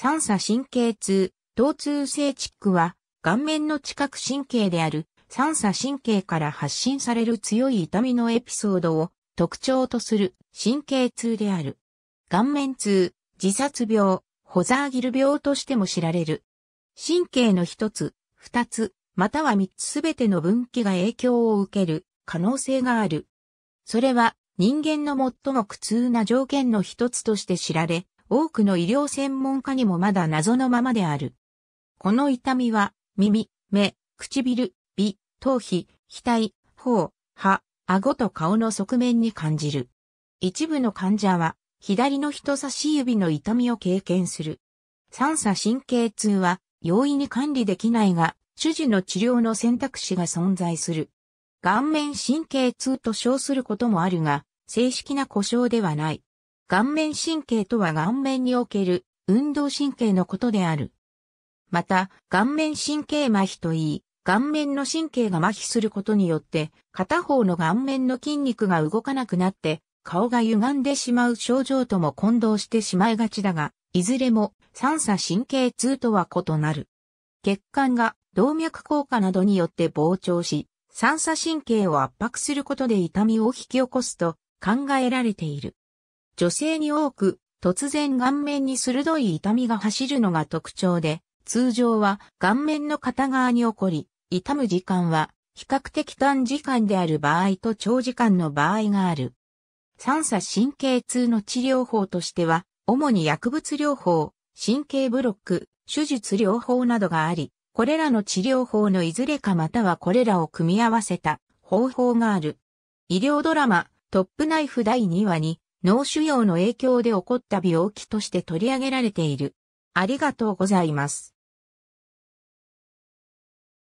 三叉神経痛、疼痛性チックは、顔面の近く神経である三叉神経から発信される強い痛みのエピソードを特徴とする神経痛である。顔面痛、自殺病、ホザーギル病としても知られる。神経の一つ、二つ、または三つすべての分岐が影響を受ける可能性がある。それは人間の最も苦痛な条件の一つとして知られ、多くの医療専門家にもまだ謎のままである。この痛みは、耳、目、唇、鼻、頭皮、額、頬、歯、顎と顔の側面に感じる。一部の患者は、左の人差し指の痛みを経験する。三叉神経痛は、容易に管理できないが、主治の治療の選択肢が存在する。顔面神経痛と称することもあるが、正式な故障ではない。顔面神経とは顔面における運動神経のことである。また、顔面神経麻痺といい、顔面の神経が麻痺することによって、片方の顔面の筋肉が動かなくなって、顔が歪んでしまう症状とも混同してしまいがちだが、いずれも三叉神経痛とは異なる。血管が動脈硬化などによって膨張し、三叉神経を圧迫することで痛みを引き起こすと考えられている。女性に多く、突然顔面に鋭い痛みが走るのが特徴で、通常は顔面の片側に起こり、痛む時間は比較的短時間である場合と長時間の場合がある。三叉神経痛の治療法としては、主に薬物療法、神経ブロック、手術療法などがあり、これらの治療法のいずれかまたはこれらを組み合わせた方法がある。医療ドラマ、トップナイフ第2話に、脳腫瘍の影響で起こった病気として取り上げられている。ありがとうございます。